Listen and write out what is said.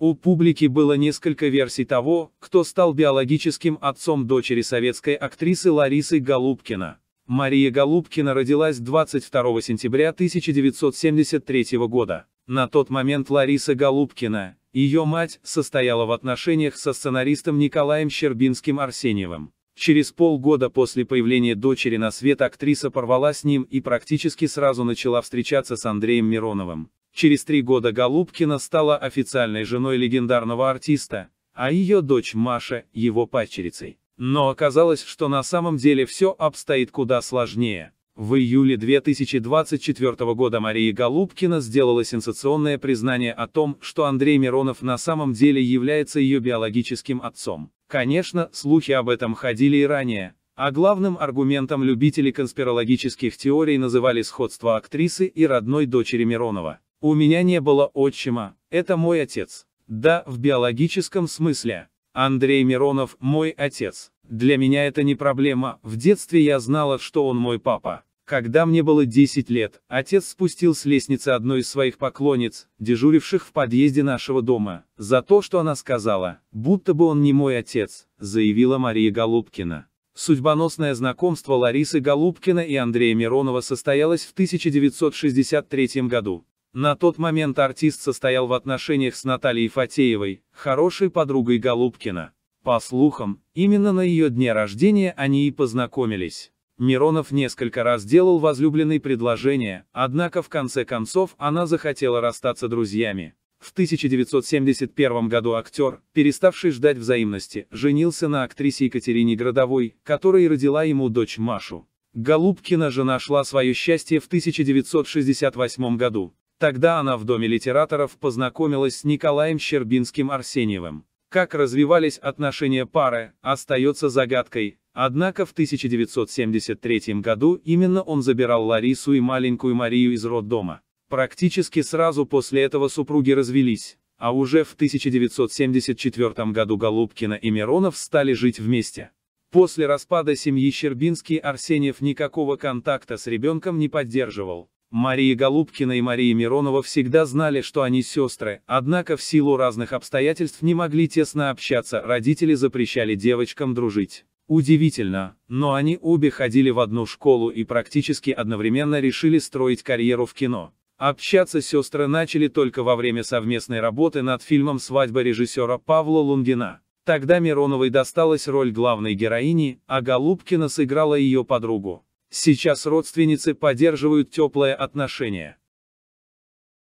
У публики было несколько версий того, кто стал биологическим отцом дочери советской актрисы Ларисы Голубкина. Мария Голубкина родилась 22 сентября 1973 года. На тот момент Лариса Голубкина, ее мать, состояла в отношениях со сценаристом Николаем Щербинским Арсеньевым. Через полгода после появления дочери на свет актриса порвала с ним и практически сразу начала встречаться с Андреем Мироновым. Через три года Голубкина стала официальной женой легендарного артиста, а ее дочь Маша – его пачерицей. Но оказалось, что на самом деле все обстоит куда сложнее. В июле 2024 года Мария Голубкина сделала сенсационное признание о том, что Андрей Миронов на самом деле является ее биологическим отцом. Конечно, слухи об этом ходили и ранее, а главным аргументом любители конспирологических теорий называли сходство актрисы и родной дочери Миронова. У меня не было отчима, это мой отец. Да, в биологическом смысле. Андрей Миронов – мой отец. Для меня это не проблема, в детстве я знала, что он мой папа. Когда мне было 10 лет, отец спустил с лестницы одной из своих поклонниц, дежуривших в подъезде нашего дома, за то, что она сказала, будто бы он не мой отец, заявила Мария Голубкина. Судьбоносное знакомство Ларисы Голубкина и Андрея Миронова состоялось в 1963 году. На тот момент артист состоял в отношениях с Натальей Фатеевой, хорошей подругой Голубкина. По слухам, именно на ее дне рождения они и познакомились. Миронов несколько раз делал возлюбленной предложение, однако в конце концов она захотела расстаться друзьями. В 1971 году актер, переставший ждать взаимности, женился на актрисе Екатерине Градовой, которая родила ему дочь Машу. Голубкина же нашла свое счастье в 1968 году. Тогда она в Доме литераторов познакомилась с Николаем Щербинским Арсеньевым. Как развивались отношения пары, остается загадкой, однако в 1973 году именно он забирал Ларису и маленькую Марию из роддома. Практически сразу после этого супруги развелись, а уже в 1974 году Голубкина и Миронов стали жить вместе. После распада семьи Щербинский Арсеньев никакого контакта с ребенком не поддерживал. Мария Голубкина и Мария Миронова всегда знали, что они сестры, однако в силу разных обстоятельств не могли тесно общаться, родители запрещали девочкам дружить. Удивительно, но они обе ходили в одну школу и практически одновременно решили строить карьеру в кино. Общаться сестры начали только во время совместной работы над фильмом «Свадьба» режиссера Павла Лунгина. Тогда Мироновой досталась роль главной героини, а Голубкина сыграла ее подругу. Сейчас родственницы поддерживают теплое отношение.